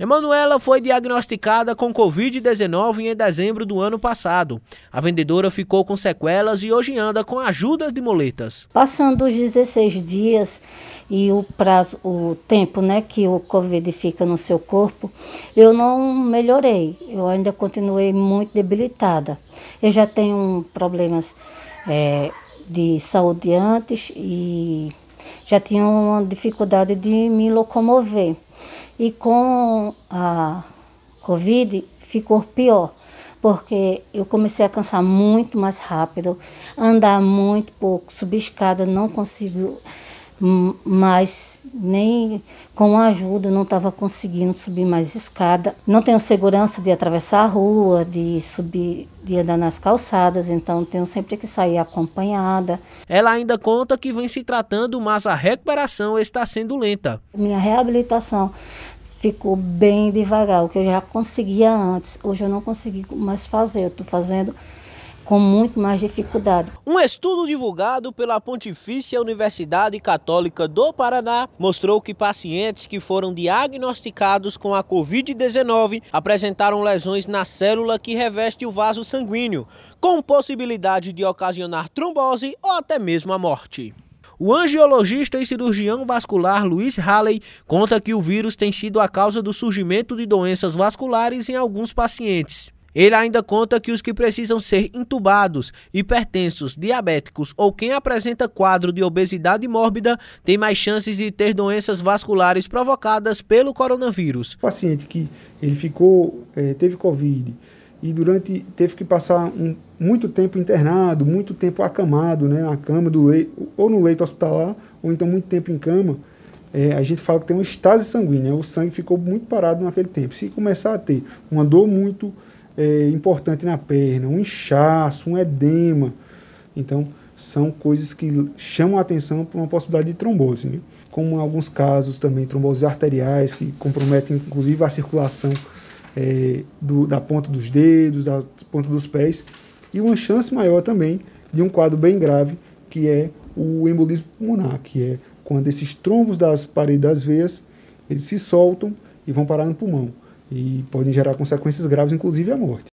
Emanuela foi diagnosticada com Covid-19 em dezembro do ano passado. A vendedora ficou com sequelas e hoje anda com ajuda de moletas. Passando os 16 dias e o prazo, o tempo né, que o Covid fica no seu corpo, eu não melhorei. Eu ainda continuei muito debilitada. Eu já tenho problemas é, de saúde antes e já tinha uma dificuldade de me locomover. E com a Covid ficou pior, porque eu comecei a cansar muito mais rápido, andar muito pouco, subir escada, não consigo mais, nem com ajuda, não estava conseguindo subir mais escada. Não tenho segurança de atravessar a rua, de subir, de andar nas calçadas, então tenho sempre que sair acompanhada. Ela ainda conta que vem se tratando, mas a recuperação está sendo lenta. Minha reabilitação ficou bem devagar, o que eu já conseguia antes. Hoje eu não consegui mais fazer, eu estou fazendo com muito mais dificuldade. Um estudo divulgado pela Pontifícia Universidade Católica do Paraná mostrou que pacientes que foram diagnosticados com a Covid-19 apresentaram lesões na célula que reveste o vaso sanguíneo, com possibilidade de ocasionar trombose ou até mesmo a morte. O angiologista e cirurgião vascular Luiz Halley conta que o vírus tem sido a causa do surgimento de doenças vasculares em alguns pacientes. Ele ainda conta que os que precisam ser intubados, hipertensos, diabéticos ou quem apresenta quadro de obesidade mórbida têm mais chances de ter doenças vasculares provocadas pelo coronavírus. O paciente que ele ficou, eh, teve Covid, e durante teve que passar um, muito tempo internado, muito tempo acamado, né, na cama do leito, ou no leito hospitalar, ou então muito tempo em cama, é, a gente fala que tem uma estase sanguínea, o sangue ficou muito parado naquele tempo. Se começar a ter uma dor muito é, importante na perna, um inchaço, um edema, então são coisas que chamam a atenção para uma possibilidade de trombose, né? como em alguns casos também tromboses arteriais que comprometem inclusive a circulação é, do, da ponta dos dedos, da ponta dos pés, e uma chance maior também de um quadro bem grave, que é o embolismo pulmonar, que é quando esses trombos das paredes das veias eles se soltam e vão parar no pulmão e podem gerar consequências graves, inclusive a morte.